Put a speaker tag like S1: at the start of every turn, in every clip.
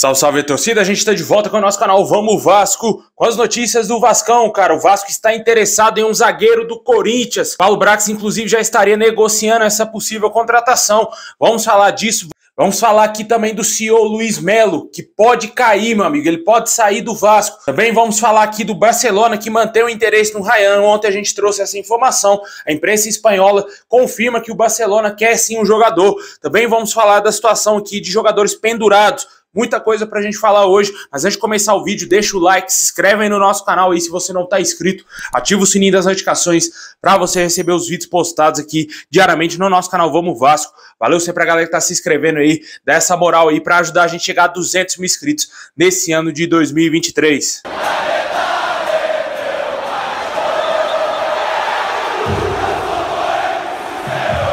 S1: Salve, salve torcida, a gente está de volta com o nosso canal Vamos Vasco, com as notícias do Vascão, cara. O Vasco está interessado em um zagueiro do Corinthians. Paulo Brax, inclusive, já estaria negociando essa possível contratação. Vamos falar disso. Vamos falar aqui também do CEO Luiz Melo, que pode cair, meu amigo, ele pode sair do Vasco. Também vamos falar aqui do Barcelona, que mantém o interesse no Ryan. Ontem a gente trouxe essa informação. A imprensa espanhola confirma que o Barcelona quer sim um jogador. Também vamos falar da situação aqui de jogadores pendurados. Muita coisa pra gente falar hoje, mas antes de começar o vídeo, deixa o like, se inscreve aí no nosso canal aí se você não tá inscrito, ativa o sininho das notificações para você receber os vídeos postados aqui diariamente no nosso canal Vamos Vasco. Valeu sempre a galera que tá se inscrevendo aí, dá essa moral aí para ajudar a gente a chegar a 200 mil inscritos nesse ano de 2023.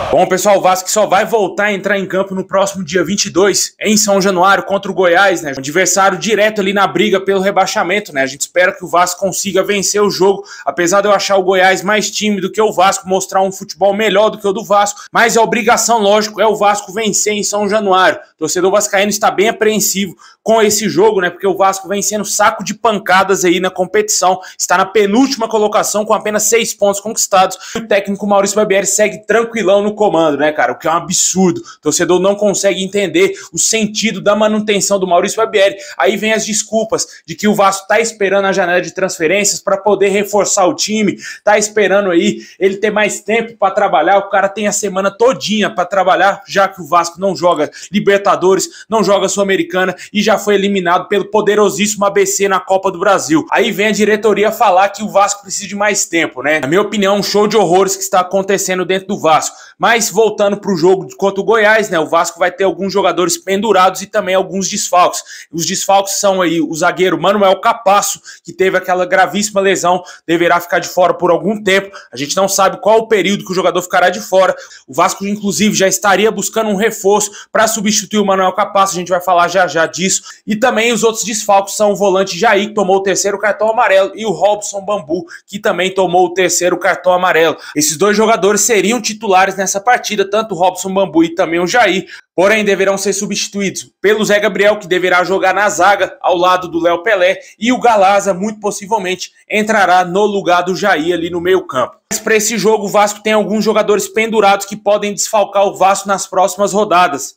S1: Bom, pessoal, o Vasco só vai voltar a entrar em campo no próximo dia 22, em São Januário, contra o Goiás, né? Um adversário direto ali na briga pelo rebaixamento, né? A gente espera que o Vasco consiga vencer o jogo, apesar de eu achar o Goiás mais tímido que o Vasco, mostrar um futebol melhor do que o do Vasco, mas a é obrigação, lógico, é o Vasco vencer em São Januário torcedor vascaíno está bem apreensivo com esse jogo, né? Porque o Vasco vem sendo saco de pancadas aí na competição, está na penúltima colocação com apenas seis pontos conquistados. O técnico Maurício Barbieri segue tranquilão no comando, né, cara? O que é um absurdo. O torcedor não consegue entender o sentido da manutenção do Maurício Barbieri. Aí vem as desculpas de que o Vasco está esperando a janela de transferências para poder reforçar o time, Está esperando aí ele ter mais tempo para trabalhar. O cara tem a semana todinha para trabalhar, já que o Vasco não joga Libertadores Libertadores, não joga Sul-Americana e já foi eliminado pelo poderosíssimo ABC na Copa do Brasil. Aí vem a diretoria falar que o Vasco precisa de mais tempo, né? Na minha opinião, um show de horrores que está acontecendo dentro do Vasco. Mas voltando para o jogo contra o Goiás, né? O Vasco vai ter alguns jogadores pendurados e também alguns desfalques. Os desfalques são aí o zagueiro Manuel Capasso, que teve aquela gravíssima lesão, deverá ficar de fora por algum tempo. A gente não sabe qual o período que o jogador ficará de fora. O Vasco, inclusive, já estaria buscando um reforço para substituir o Manuel Capaz, a gente vai falar já já disso. E também os outros desfalques são o volante Jair, que tomou o terceiro cartão amarelo, e o Robson Bambu, que também tomou o terceiro cartão amarelo. Esses dois jogadores seriam titulares nessa partida, tanto o Robson Bambu e também o Jair, porém deverão ser substituídos pelo Zé Gabriel, que deverá jogar na zaga ao lado do Léo Pelé, e o Galaza, muito possivelmente, entrará no lugar do Jair ali no meio-campo. Mas para esse jogo, o Vasco tem alguns jogadores pendurados que podem desfalcar o Vasco nas próximas rodadas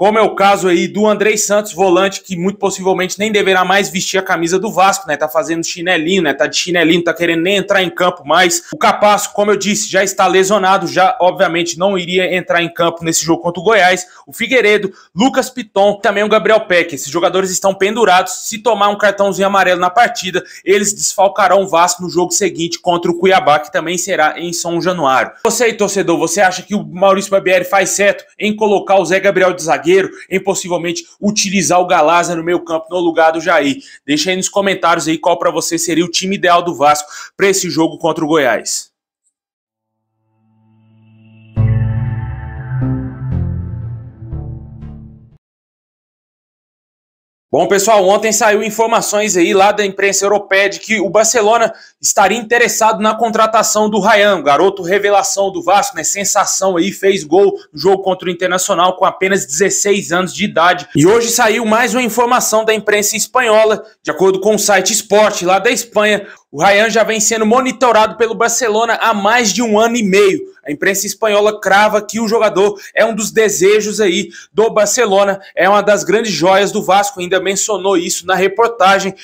S1: como é o caso aí do Andrei Santos, volante que muito possivelmente nem deverá mais vestir a camisa do Vasco, né? Tá fazendo chinelinho, né? Tá de chinelinho, tá querendo nem entrar em campo mais. O Capasso, como eu disse, já está lesionado, já obviamente não iria entrar em campo nesse jogo contra o Goiás. O Figueiredo, Lucas Piton, também o Gabriel Peck. Esses jogadores estão pendurados. Se tomar um cartãozinho amarelo na partida, eles desfalcarão o Vasco no jogo seguinte contra o Cuiabá, que também será em São Januário. Você aí, torcedor, você acha que o Maurício Barbieri faz certo em colocar o Zé Gabriel de zagueiro? zagueiro, em possivelmente utilizar o Galaza no meio campo no lugar do Jair. Deixa aí nos comentários aí qual para você seria o time ideal do Vasco para esse jogo contra o Goiás. Bom, pessoal, ontem saiu informações aí lá da imprensa europeia de que o Barcelona estaria interessado na contratação do Rayan, garoto revelação do Vasco, né? Sensação aí, fez gol no jogo contra o Internacional com apenas 16 anos de idade. E hoje saiu mais uma informação da imprensa espanhola, de acordo com o site Sport lá da Espanha, o Rayan já vem sendo monitorado pelo Barcelona há mais de um ano e meio. A imprensa espanhola crava que o jogador é um dos desejos aí do Barcelona, é uma das grandes joias do Vasco, ainda mencionou isso na reportagem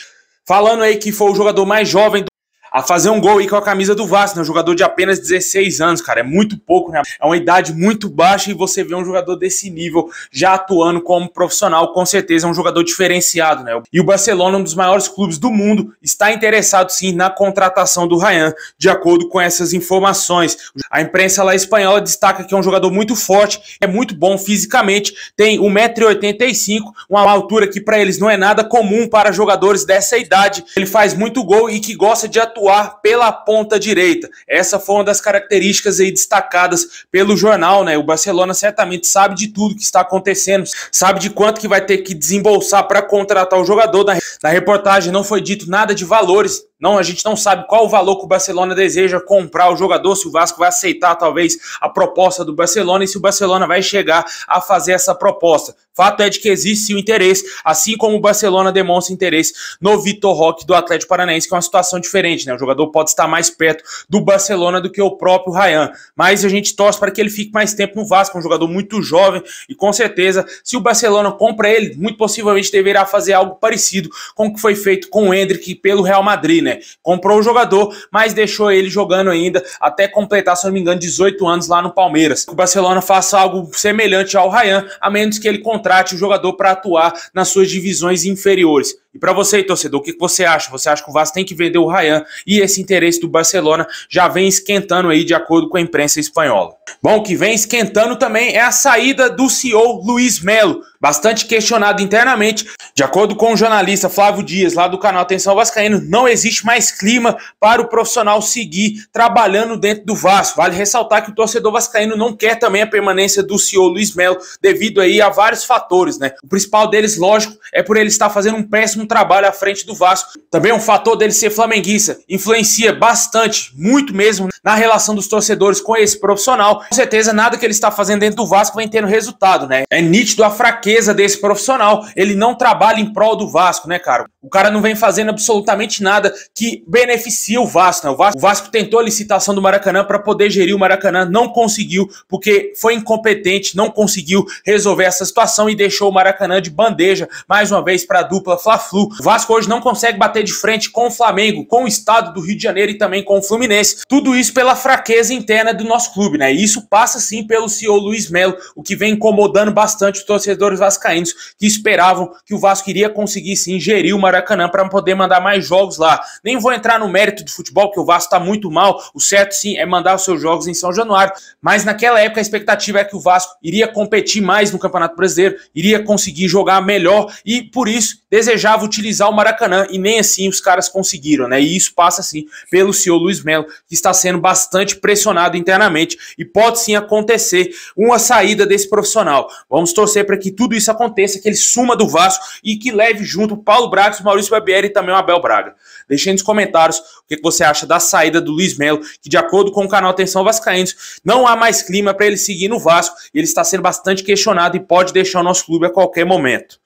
S1: falando aí que foi o jogador mais jovem a fazer um gol aí com a camisa do Vasco, né? Um jogador de apenas 16 anos, cara, é muito pouco, né? É uma idade muito baixa e você vê um jogador desse nível já atuando como profissional, com certeza é um jogador diferenciado, né? E o Barcelona, um dos maiores clubes do mundo, está interessado sim na contratação do Ryan, de acordo com essas informações. A imprensa lá espanhola destaca que é um jogador muito forte, é muito bom fisicamente, tem 1,85m, uma altura que para eles não é nada comum para jogadores dessa idade. Ele faz muito gol e que gosta de atuar atuar pela ponta direita. Essa foi uma das características aí destacadas pelo jornal, né? O Barcelona certamente sabe de tudo que está acontecendo, sabe de quanto que vai ter que desembolsar para contratar o jogador. Na, na reportagem não foi dito nada de valores, não, a gente não sabe qual o valor que o Barcelona deseja comprar o jogador, se o Vasco vai aceitar talvez a proposta do Barcelona e se o Barcelona vai chegar a fazer essa proposta. Fato é de que existe o interesse, assim como o Barcelona demonstra interesse no Vitor Roque do Atlético Paranaense, que é uma situação diferente, né? O jogador pode estar mais perto do Barcelona do que o próprio Ryan, mas a gente torce para que ele fique mais tempo no Vasco, é um jogador muito jovem e com certeza, se o Barcelona compra ele, muito possivelmente deverá fazer algo parecido com o que foi feito com o Hendrick pelo Real Madrid. Né? né? Comprou o jogador, mas deixou ele jogando ainda até completar, se não me engano, 18 anos lá no Palmeiras. O Barcelona faça algo semelhante ao Ryan, a menos que ele contrate o jogador para atuar nas suas divisões inferiores. E para você, torcedor, o que você acha? Você acha que o Vasco tem que vender o Ryan e esse interesse do Barcelona já vem esquentando aí, de acordo com a imprensa espanhola. Bom, o que vem esquentando também é a saída do CEO Luiz Melo, bastante questionado internamente de acordo com o jornalista Flávio Dias, lá do canal Atenção Vascaíno, não existe mais clima para o profissional seguir trabalhando dentro do Vasco. Vale ressaltar que o torcedor vascaíno não quer também a permanência do CEO Luiz Melo, devido aí a vários fatores, né? O principal deles, lógico, é por ele estar fazendo um péssimo trabalho à frente do Vasco. Também um fator dele ser flamenguista influencia bastante, muito mesmo, na relação dos torcedores com esse profissional. Com certeza, nada que ele está fazendo dentro do Vasco vem tendo resultado, né? É nítido a fraqueza desse profissional. Ele não trabalha em prol do Vasco, né, cara? O cara não vem fazendo absolutamente nada que beneficie o Vasco, né? O Vasco, o Vasco tentou a licitação do Maracanã para poder gerir o Maracanã, não conseguiu, porque foi incompetente, não conseguiu resolver essa situação e deixou o Maracanã de bandeja, mais uma vez, para a dupla Fla-Flu. O Vasco hoje não consegue bater de frente com o Flamengo, com o estado do Rio de Janeiro e também com o Fluminense. Tudo isso pela fraqueza interna do nosso clube, né? E isso passa sim pelo CEO Luiz Melo, o que vem incomodando bastante os torcedores vascaínos que esperavam que o Vasco Vasco iria conseguir se ingerir o Maracanã para poder mandar mais jogos lá. Nem vou entrar no mérito de futebol, que o Vasco está muito mal. O certo sim é mandar os seus jogos em São Januário. Mas naquela época a expectativa é que o Vasco iria competir mais no Campeonato Brasileiro, iria conseguir jogar melhor e por isso desejava utilizar o Maracanã e nem assim os caras conseguiram, né? E isso passa assim pelo senhor Luiz Melo, que está sendo bastante pressionado internamente e pode sim acontecer uma saída desse profissional. Vamos torcer para que tudo isso aconteça, que ele suma do Vasco e que leve junto Paulo Brax, Maurício Barbieri e também o Abel Braga. Deixe nos comentários o que você acha da saída do Luiz Melo, que de acordo com o canal Atenção Vascaínos, não há mais clima para ele seguir no Vasco, ele está sendo bastante questionado e pode deixar o nosso clube a qualquer momento.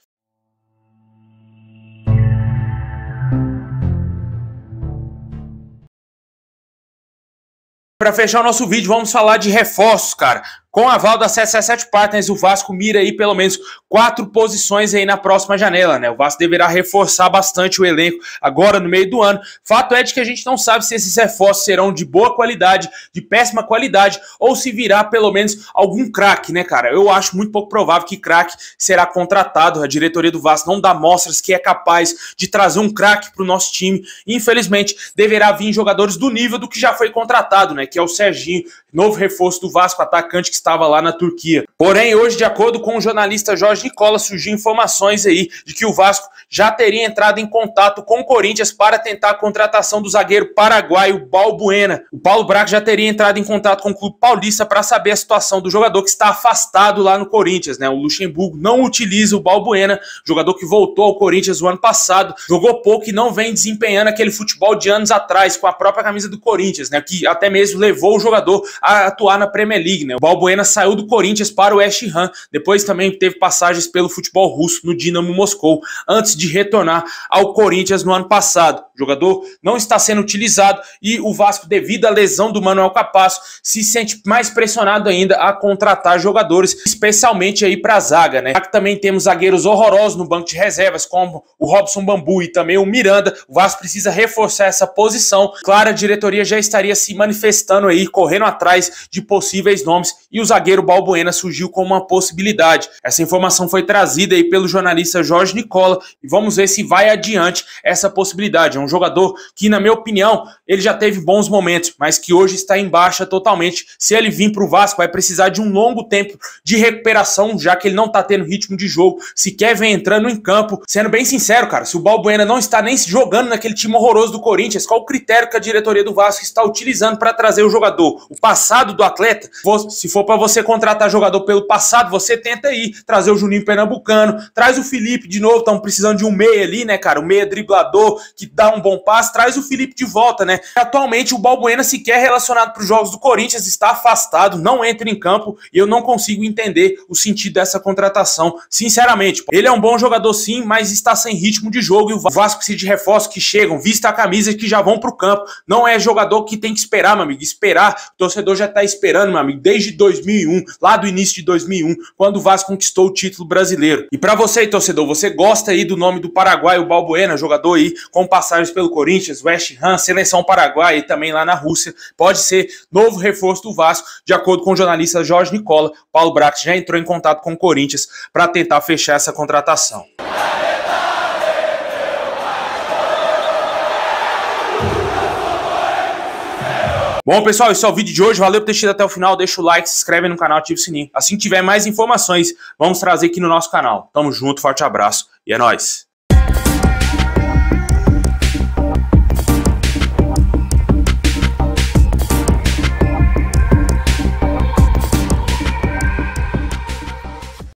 S1: Para fechar o nosso vídeo, vamos falar de reforços, cara. Com a aval da CSE7 Partners, o Vasco mira aí pelo menos quatro posições aí na próxima janela, né? O Vasco deverá reforçar bastante o elenco agora no meio do ano. Fato é de que a gente não sabe se esses reforços serão de boa qualidade, de péssima qualidade, ou se virá pelo menos algum craque, né, cara? Eu acho muito pouco provável que craque será contratado. A diretoria do Vasco não dá mostras que é capaz de trazer um craque para o nosso time. Infelizmente, deverá vir jogadores do nível do que já foi contratado, né? Que é o Serginho, novo reforço do Vasco, atacante que estava lá na Turquia. Porém, hoje, de acordo com o jornalista Jorge Nicola, surgiu informações aí de que o Vasco já teria entrado em contato com o Corinthians para tentar a contratação do zagueiro paraguaio Balbuena. O Paulo Braco já teria entrado em contato com o clube paulista para saber a situação do jogador que está afastado lá no Corinthians, né? O Luxemburgo não utiliza o Balbuena, jogador que voltou ao Corinthians o ano passado, jogou pouco e não vem desempenhando aquele futebol de anos atrás com a própria camisa do Corinthians, né? Que até mesmo levou o jogador a atuar na Premier League, né? O Balbuena Balbuena saiu do Corinthians para o West Ham. Depois também teve passagens pelo futebol russo no Dinamo Moscou, antes de retornar ao Corinthians no ano passado. O jogador não está sendo utilizado e o Vasco, devido à lesão do Manuel Capasso, se sente mais pressionado ainda a contratar jogadores, especialmente aí para a zaga, né? que também temos zagueiros horrorosos no banco de reservas, como o Robson Bambu e também o Miranda. O Vasco precisa reforçar essa posição. Claro, a diretoria já estaria se manifestando aí, correndo atrás de possíveis nomes e o zagueiro Balbuena surgiu como uma possibilidade. Essa informação foi trazida aí pelo jornalista Jorge Nicola e vamos ver se vai adiante essa possibilidade. É um jogador que, na minha opinião, ele já teve bons momentos, mas que hoje está em baixa totalmente. Se ele vir para o Vasco, vai precisar de um longo tempo de recuperação, já que ele não está tendo ritmo de jogo, sequer vem entrando em campo. Sendo bem sincero, cara, se o Balbuena não está nem jogando naquele time horroroso do Corinthians, qual o critério que a diretoria do Vasco está utilizando para trazer o jogador? O passado do atleta, se for para você contratar jogador pelo passado, você tenta aí trazer o Juninho Pernambucano, traz o Felipe de novo, estão precisando de um meia ali, né, cara? O meia driblador que dá um bom passe, traz o Felipe de volta, né? Atualmente o Balbuena sequer é relacionado para os jogos do Corinthians está afastado, não entra em campo e eu não consigo entender o sentido dessa contratação, sinceramente. Ele é um bom jogador sim, mas está sem ritmo de jogo e o Vasco precisa de reforços que chegam, vista a camisa que já vão para o campo. Não é jogador que tem que esperar, meu amigo, esperar. O torcedor já está esperando, meu amigo, desde dois 2001, lá do início de 2001, quando o Vasco conquistou o título brasileiro. E para você, torcedor, você gosta aí do nome do Paraguai, o Balbuena, jogador aí com passagens pelo Corinthians, West Ham, seleção Paraguai e também lá na Rússia, pode ser novo reforço do Vasco, de acordo com o jornalista Jorge Nicola. Paulo Brax já entrou em contato com o Corinthians para tentar fechar essa contratação. Bom, pessoal, esse é o vídeo de hoje. Valeu por ter assistido até o final. Deixa o like, se inscreve no canal, ativa o sininho. Assim que tiver mais informações, vamos trazer aqui no nosso canal. Tamo junto, forte abraço e é nóis!